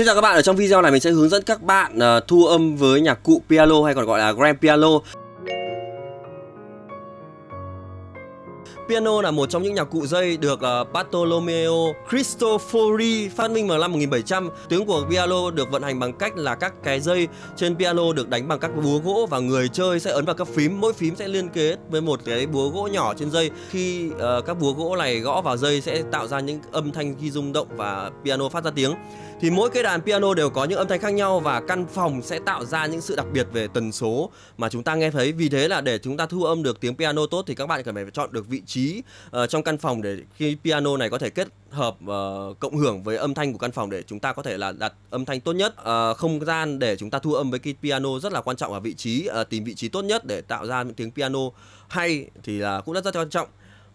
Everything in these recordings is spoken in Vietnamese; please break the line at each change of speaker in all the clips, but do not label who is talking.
Xin chào các bạn, ở trong video này mình sẽ hướng dẫn các bạn uh, thu âm với nhạc cụ piano hay còn gọi là grand piano. Piano là một trong những nhạc cụ dây được uh, Bartolomeo Cristofori phát minh vào năm 1700. Tiếng của piano được vận hành bằng cách là các cái dây trên piano được đánh bằng các búa gỗ và người chơi sẽ ấn vào các phím, mỗi phím sẽ liên kết với một cái búa gỗ nhỏ trên dây. Khi uh, các búa gỗ này gõ vào dây sẽ tạo ra những âm thanh khi rung động và piano phát ra tiếng. Thì mỗi cái đàn piano đều có những âm thanh khác nhau và căn phòng sẽ tạo ra những sự đặc biệt về tần số mà chúng ta nghe thấy. Vì thế là để chúng ta thu âm được tiếng piano tốt thì các bạn cần phải chọn được vị trí trí uh, trong căn phòng để khi piano này có thể kết hợp uh, cộng hưởng với âm thanh của căn phòng để chúng ta có thể là đặt âm thanh tốt nhất uh, không gian để chúng ta thu âm với cái piano rất là quan trọng ở vị trí uh, tìm vị trí tốt nhất để tạo ra những tiếng piano hay thì là cũng rất rất quan trọng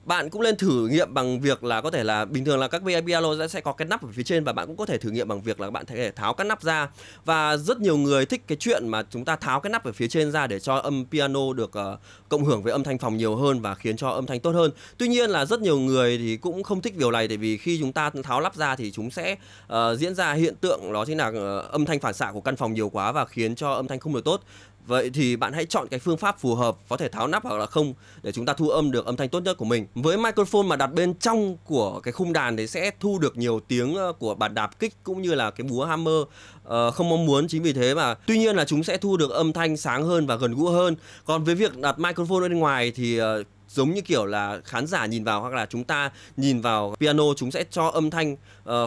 bạn cũng nên thử nghiệm bằng việc là có thể là bình thường là các VIP Alo sẽ có cái nắp ở phía trên và bạn cũng có thể thử nghiệm bằng việc là bạn thể tháo cái nắp ra và rất nhiều người thích cái chuyện mà chúng ta tháo cái nắp ở phía trên ra để cho âm piano được uh, cộng hưởng với âm thanh phòng nhiều hơn và khiến cho âm thanh tốt hơn. Tuy nhiên là rất nhiều người thì cũng không thích điều này tại vì khi chúng ta tháo lắp ra thì chúng sẽ uh, diễn ra hiện tượng đó chính là uh, âm thanh phản xạ của căn phòng nhiều quá và khiến cho âm thanh không được tốt. Vậy thì bạn hãy chọn cái phương pháp phù hợp, có thể tháo nắp hoặc là không để chúng ta thu âm được âm thanh tốt nhất của mình. Với microphone mà đặt bên trong của cái khung đàn thì sẽ thu được nhiều tiếng ờ, của bản đạp kích cũng như là cái búa hammer ờ, không mong muốn chính vì thế mà tuy nhiên là chúng sẽ thu được âm thanh sáng hơn và gần gũi hơn. Còn với việc đặt microphone bên ngoài thì ờ, giống như kiểu là khán giả nhìn vào hoặc là chúng ta nhìn vào piano chúng sẽ cho âm thanh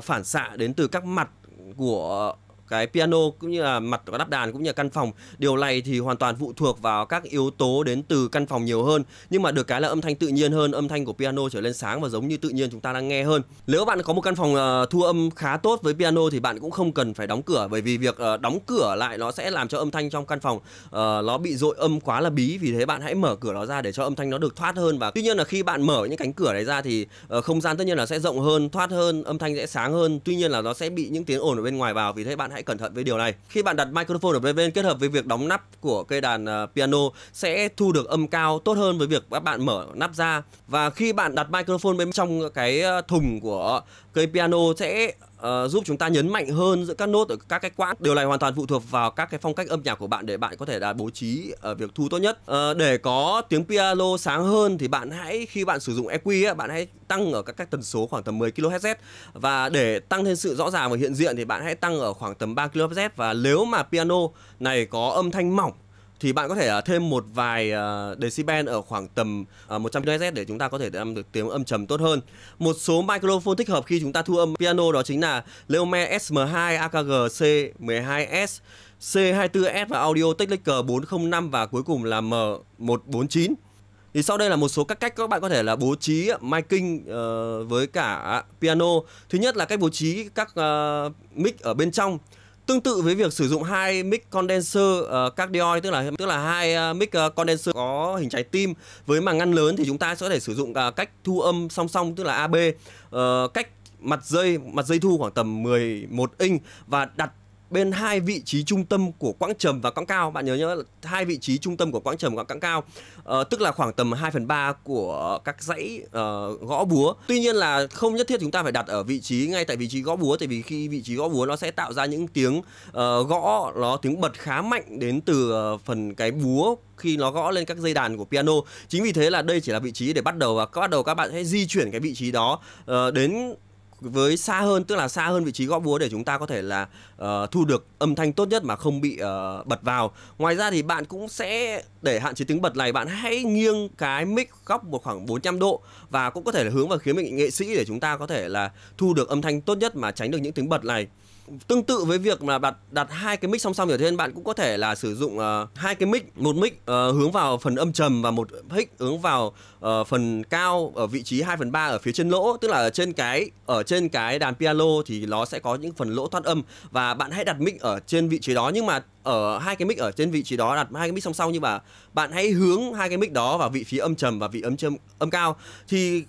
phản xạ đến từ các mặt của cái piano cũng như là mặt của đắp đàn cũng như là căn phòng điều này thì hoàn toàn phụ thuộc vào các yếu tố đến từ căn phòng nhiều hơn nhưng mà được cái là âm thanh tự nhiên hơn âm thanh của piano trở lên sáng và giống như tự nhiên chúng ta đang nghe hơn nếu bạn có một căn phòng ờ, thu âm khá tốt với piano thì bạn cũng không cần phải đóng cửa bởi vì việc ờ, đóng cửa lại nó sẽ làm cho âm thanh trong căn phòng ờ, nó bị dội âm quá là bí vì thế bạn hãy mở cửa nó ra để cho âm thanh nó được thoát hơn và tuy nhiên là khi bạn mở những cánh cửa đấy ra thì không gian tất nhiên là sẽ rộng hơn thoát hơn âm thanh sẽ sáng hơn tuy nhiên là nó sẽ bị những tiếng ồn ở bên ngoài vào vì thế bạn hãy hãy cẩn thận với điều này. Khi bạn đặt microphone ở bên kết hợp với việc đóng nắp của cây đàn à, piano sẽ thu được âm cao tốt hơn với việc các bạn mở nắp ra. Và khi bạn đặt microphone bên trong cái à, thùng của cây piano sẽ uh, giúp chúng ta nhấn mạnh hơn giữa các nốt ở các cái quãng điều này hoàn toàn phụ thuộc vào các cái phong cách âm nhạc của bạn để bạn có thể đạt à, bố trí ở ờ, việc thu tốt nhất uh, để có tiếng piano sáng hơn thì bạn hãy khi bạn sử dụng EQ ấy, bạn hãy tăng ở các cái tần số khoảng tầm 10 kHz và để tăng thêm sự rõ ràng và hiện diện thì bạn hãy tăng ở khoảng tầm 3 kHz và nếu mà piano này có âm thanh mỏng thì bạn có thể à, thêm một vài à, decibel ở khoảng tầm 100 à, kHz để chúng ta có thể âm được tiếng âm trầm tốt hơn. Một số microphone thích hợp khi chúng ta thu âm piano đó chính là Leome SM2 AKG C12S C24S và Audio Technica 405 và cuối cùng là M149. Thì sau đây là một số các cách các bạn có thể là bố trí miking uh, với cả piano. Thứ nhất là cách bố trí các ờ, mic ở bên trong. Tương tự với việc sử dụng hai mic condenser uh, cardioid tức là tức là hai ờ, mic ờ, condenser có hình trái tim với màng ngăn lớn thì chúng ta sẽ có thể sử dụng uh, cách thu âm song song tức là AB uh, cách mặt dây mặt dây thu khoảng tầm 11 inch và đặt bên hai vị trí trung tâm của Quãng Trầm và Quãng Cao. Bạn nhớ nhớ là hai vị trí trung tâm của Quãng Trầm và Quãng Cao, uh, tức là khoảng tầm 2 phần 3 của các dãy uh, gõ búa. Tuy nhiên là không nhất thiết chúng ta phải đặt ở vị trí ngay tại vị trí gõ búa, tại vì khi vị trí gõ búa nó sẽ tạo ra những tiếng uh, gõ, nó tiếng bật khá mạnh đến từ uh, phần cái búa khi nó gõ lên các dây đàn của piano. Chính vì thế là đây chỉ là vị trí để bắt đầu và bắt đầu các bạn hãy di chuyển cái vị trí đó uh, đến với xa hơn tức là xa hơn vị trí gõ búa để chúng ta có thể là uh, thu được âm thanh tốt nhất mà không bị uh, bật vào ngoài ra thì bạn cũng sẽ để hạn chế tiếng bật này bạn hãy nghiêng cái mic góc một khoảng 400 độ và cũng có thể là hướng vào khía cạnh nghệ sĩ để chúng ta có thể là thu được âm thanh tốt nhất mà tránh được những tiếng bật này tương tự với việc mà đặt đặt hai cái mic song song ở trên bạn cũng có thể là sử dụng uh, hai cái mic một mic uh, hướng vào phần âm trầm và một mic hướng vào uh, phần cao ở vị trí 2 phần ba ở phía trên lỗ tức là ở trên cái ở trên cái đàn piano thì nó sẽ có những phần lỗ thoát âm và bạn hãy đặt mic ở trên vị trí đó nhưng mà ở hai cái mic ở trên vị trí đó đặt hai cái mic song song nhưng mà bạn hãy hướng hai cái mic đó vào vị trí âm trầm và vị âm trầm âm cao thì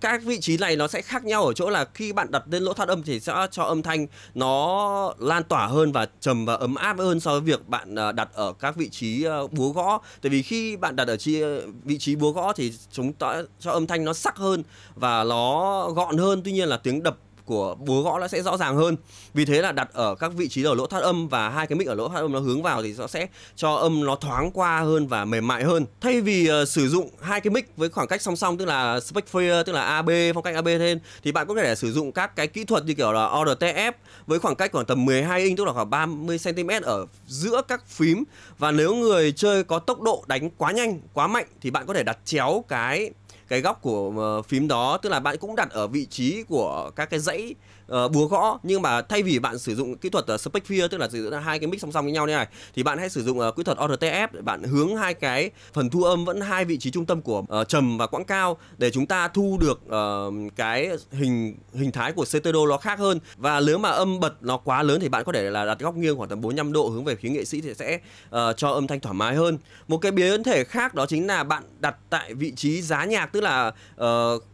các vị trí này nó sẽ khác nhau ở chỗ là khi bạn đặt lên lỗ thoát âm thì sẽ cho âm thanh nó lan tỏa hơn và trầm và ấm áp hơn so với việc bạn à, đặt ở các vị trí à, búa gõ tại vì khi bạn đặt ở à, vị trí búa gõ thì chúng ta cho âm thanh nó sắc hơn và nó gọn hơn tuy nhiên là tiếng đập của búa gõ nó sẽ rõ ràng hơn vì thế là đặt ở các vị trí ở lỗ thoát âm và hai cái mic ở lỗ thoát âm nó hướng vào thì nó sẽ cho âm nó thoáng qua hơn và mềm mại hơn thay vì uh, sử dụng hai cái mic với khoảng cách song song tức là spec Spectre tức là AB phong cách AB thêm thì bạn có thể sử dụng các cái kỹ thuật như kiểu là ORTF với khoảng cách khoảng tầm 12 inch tức là khoảng 30 cm ở giữa các phím và nếu người chơi có tốc độ đánh quá nhanh quá mạnh thì bạn có thể đặt chéo cái cái góc của ờ, phím đó tức là bạn cũng đặt ở vị trí của các cái dãy Ờ, búa gõ nhưng mà thay vì bạn sử dụng kỹ thuật uh, ờ, Spectre tức là sử dụng hai cái mic song song với nhau như này thì bạn hãy sử dụng uh, kỹ thuật ORTF bạn hướng hai cái phần thu âm vẫn hai vị trí trung tâm của uh, trầm và quãng cao để chúng ta thu được uh, cái hình hình thái của stereo nó khác hơn và nếu mà âm bật nó quá lớn thì bạn có thể là đặt góc nghiêng khoảng tầm 45 độ hướng về phía nghệ sĩ thì sẽ uh, cho âm thanh thoải mái hơn một cái biến thể khác đó chính là bạn đặt tại vị trí giá nhạc tức là uh,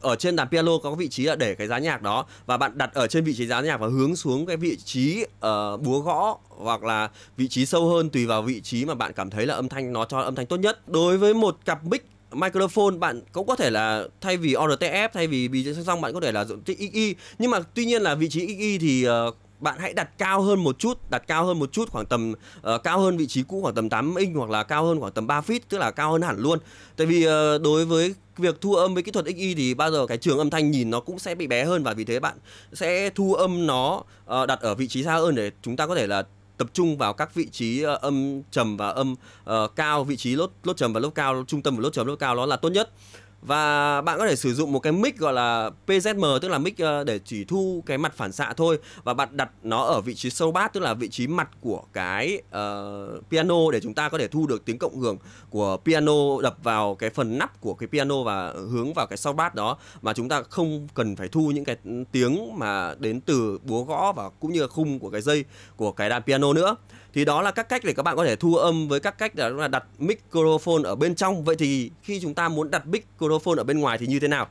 ở trên đàn piano có vị trí là để cái giá nhạc đó và bạn đặt ở trên vị trí dán nhạc và hướng xuống cái vị trí uh, búa gõ hoặc là vị trí sâu hơn tùy vào vị trí mà bạn cảm thấy là âm thanh nó cho âm thanh tốt nhất đối với một cặp mic microphone bạn cũng có thể là thay vì ortf thay vì bị song bạn có thể là dùng tích XY nhưng mà tuy nhiên là vị trí XY thì uh, bạn hãy đặt cao hơn một chút đặt cao hơn một chút khoảng tầm uh, cao hơn vị trí cũ khoảng tầm 8 inch hoặc là cao hơn khoảng tầm 3 feet tức là cao hơn hẳn luôn tại vì uh, đối với việc thu âm với kỹ thuật XY thì bao giờ cái trường âm thanh nhìn nó cũng sẽ bị bé hơn và vì thế bạn sẽ thu âm nó uh, đặt ở vị trí xa hơn để chúng ta có thể là tập trung vào các vị trí uh, âm trầm và âm uh, cao vị trí lốt lốt trầm và lốt cao trung tâm và lốt trầm lốt cao nó là tốt nhất và bạn có thể sử dụng một cái mic gọi là PZM tức là mic ờ, để chỉ thu cái mặt phản xạ thôi và bạn đặt nó ở vị trí sâu bass tức là vị trí mặt của cái uh, piano để chúng ta có thể thu được tiếng cộng hưởng của piano đập vào cái phần nắp của cái piano và hướng vào cái sâu bass đó mà chúng ta không cần phải thu những cái tiếng mà đến từ búa gõ và cũng như là khung của cái dây của cái đàn piano nữa thì đó là các cách để các bạn có thể thu âm với các cách đó là đặt microphone ở bên trong vậy thì khi chúng ta muốn đặt microphone ở bên ngoài thì như thế nào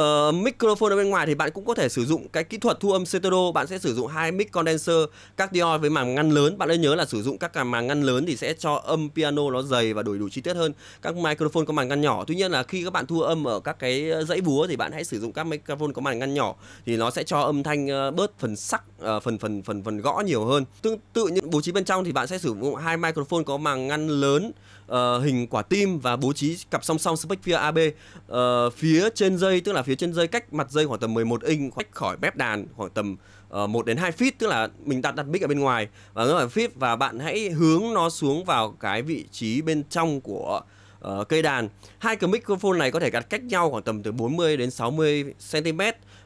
uh, microphone ở bên ngoài thì bạn cũng có thể sử dụng cái kỹ thuật thu âm stereo bạn sẽ sử dụng hai mic condenser các với màng ngăn lớn bạn nên nhớ là sử dụng các màng ngăn lớn thì sẽ cho âm piano nó dày và đổi đủ chi tiết hơn các microphone có màng ngăn nhỏ tuy nhiên là khi các bạn thu âm ở các cái dãy búa thì bạn hãy sử dụng các microphone có màng ngăn nhỏ thì nó sẽ cho âm thanh ờ, bớt phần sắc uh, phần phần phần phần gõ nhiều hơn tương tự như bố trí bên trong thì bạn sẽ sử dụng hai microphone có màng ngăn lớn uh, hình quả tim và bố trí cặp song song speaker AB uh, ờ, phía trên dây tức là phía trên dây cách mặt dây khoảng tầm 11 inch cách khỏi mép đàn khoảng tầm uh, 1 đến 2 feet tức là mình đặt đặt mic ở bên ngoài và ở feet và bạn hãy hướng nó xuống vào cái vị trí bên trong của uh, cây đàn. Hai cái microphone này có thể gạt cách nhau khoảng tầm từ 40 đến 60 cm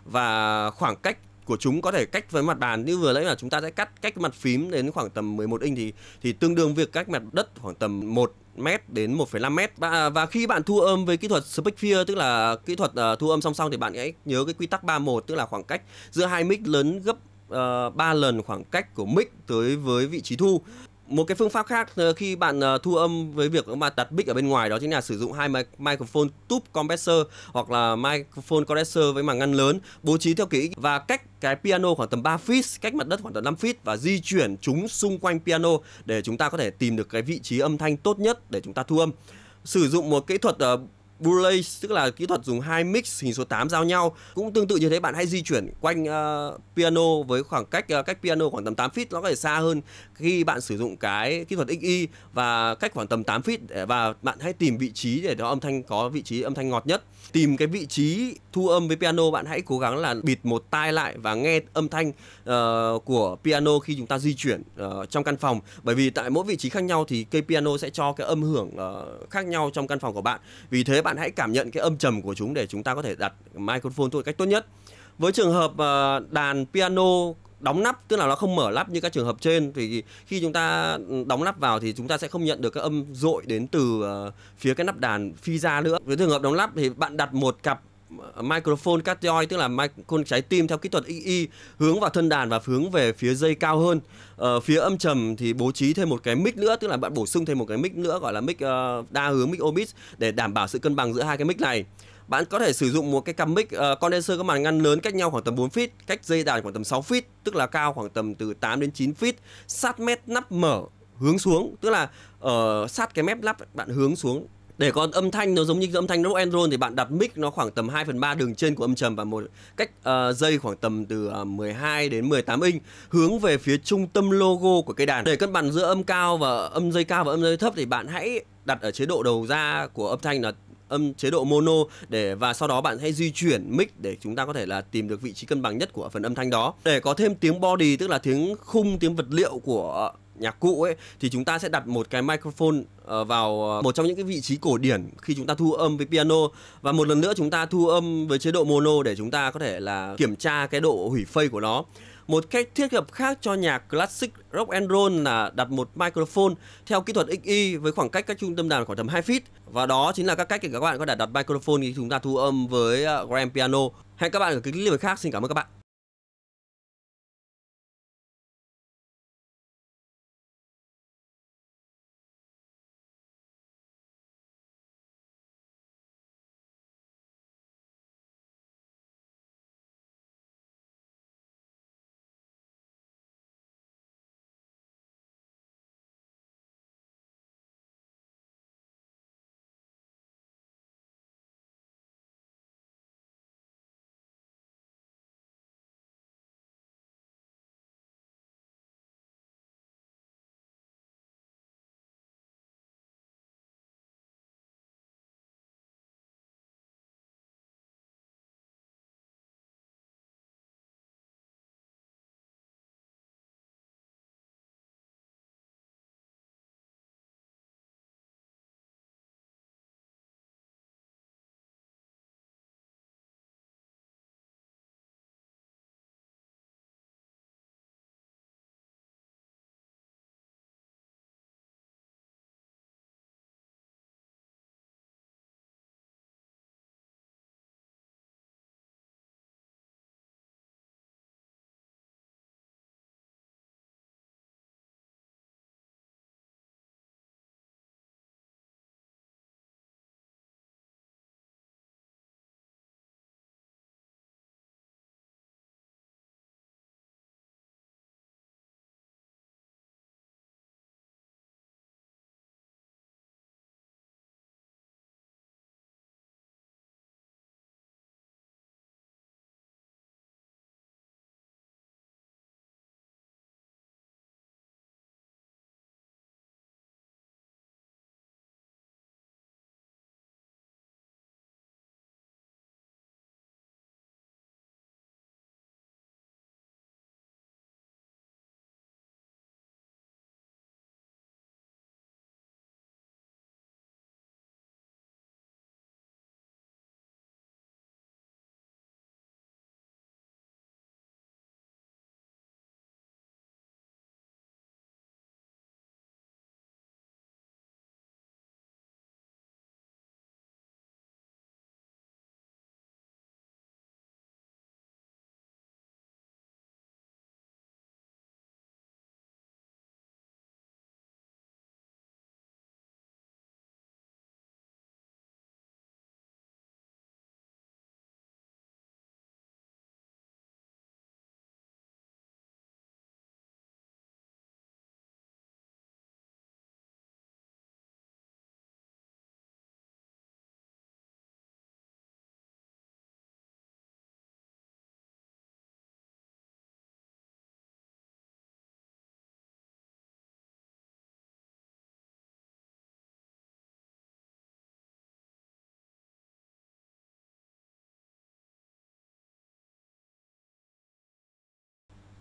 và khoảng cách của chúng có thể cách với mặt bàn như vừa nãy là chúng ta sẽ cắt cách mặt phím đến khoảng tầm 11 inch thì thì tương đương việc cách mặt đất khoảng tầm 1 mét đến 1,5 mét và, và khi bạn thu âm với kỹ thuật Spectre tức là kỹ thuật uh, thu âm song song thì bạn hãy nhớ cái quy tắc 31 tức là khoảng cách giữa hai mic lớn gấp uh, ờ, 3 lần khoảng cách của mic tới với vị trí thu một cái phương pháp khác ờ, khi bạn ờ, thu âm với việc mà đặt mic ở bên ngoài đó chính là sử dụng hai microphone tube compressor hoặc là microphone compressor với màng ngăn lớn bố trí theo kỹ và cách cái piano khoảng tầm 3 feet cách mặt đất khoảng tầm 5 feet và di chuyển chúng xung quanh piano để chúng ta có thể tìm được cái vị trí âm thanh tốt nhất để chúng ta thu âm sử dụng một kỹ thuật ờ, Burley tức là kỹ thuật dùng hai mix hình số 8 giao nhau cũng tương tự như thế bạn hãy di chuyển quanh uh, piano với khoảng cách uh, cách piano khoảng tầm 8 feet nó có thể xa hơn khi bạn sử dụng cái kỹ thuật XY và cách khoảng tầm 8 feet và bạn hãy tìm vị trí để nó âm thanh có vị trí âm thanh ngọt nhất tìm cái vị trí thu âm với piano bạn hãy cố gắng là bịt một tai lại và nghe âm thanh uh, của piano khi chúng ta di chuyển uh, trong căn phòng bởi vì tại mỗi vị trí khác nhau thì cây piano sẽ cho cái âm hưởng uh, khác nhau trong căn phòng của bạn vì thế bạn bạn hãy cảm nhận cái âm trầm của chúng để chúng ta có thể đặt microphone tôi cách tốt nhất với trường hợp ờ, đàn piano đóng nắp tức là nó không mở lắp như các trường hợp trên thì khi chúng ta ừ, đóng nắp vào thì chúng ta sẽ không nhận được các âm dội đến từ ờ, phía cái nắp đàn phi ra nữa với trường hợp đóng lắp thì bạn đặt một cặp microphone cardioid tức là microphone trái tim theo kỹ thuật EE e, hướng vào thân đàn và hướng về phía dây cao hơn. Ở ờ, phía âm trầm thì bố trí thêm một cái mic nữa tức là bạn bổ sung thêm một cái mic nữa gọi là mic uh, đa hướng mic omix để đảm bảo sự cân bằng giữa hai cái mic này. Bạn có thể sử dụng một cái cắm mic uh, condenser có màn ngăn lớn cách nhau khoảng tầm 4 feet, cách dây đàn khoảng tầm 6 feet, tức là cao khoảng tầm từ 8 đến 9 feet, sát mép nắp mở hướng xuống, tức là ở uh, sát cái mép lắp bạn hướng xuống để còn âm thanh nó giống như âm thanh rock Android thì bạn đặt mic nó khoảng tầm 2 phần 3 đường trên của âm trầm và một cách uh, dây khoảng tầm từ uh, ờ, 12 đến 18 inch hướng về phía trung tâm logo của cây đàn. Để cân bằng giữa âm cao và âm dây cao và âm dây thấp thì bạn hãy đặt ở chế độ đầu ra của âm thanh là âm chế độ mono để và sau đó bạn hãy di chuyển mic để chúng ta có thể là tìm được vị trí cân bằng nhất của phần âm thanh đó. Để có thêm tiếng body tức là tiếng khung tiếng vật liệu của nhạc cụ ấy thì chúng ta sẽ đặt một cái microphone ờ, vào ờ, một trong những cái vị trí cổ điển khi chúng ta thu âm với piano và một lần nữa chúng ta thu âm với chế độ mono để chúng ta có thể là kiểm tra cái độ hủy phây của nó một cách thiết hợp khác cho nhạc classic rock and roll là đặt một microphone theo kỹ thuật XY với khoảng cách các trung tâm đàn khoảng tầm 2 feet và đó chính là các cách để các bạn có thể đặt microphone khi chúng ta thu âm với ờ, grand piano. Hẹn các bạn ở cái clip khác. Xin cảm ơn các bạn.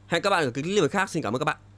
Hẹn các bạn ở cái clip khác. Xin cảm ơn các bạn.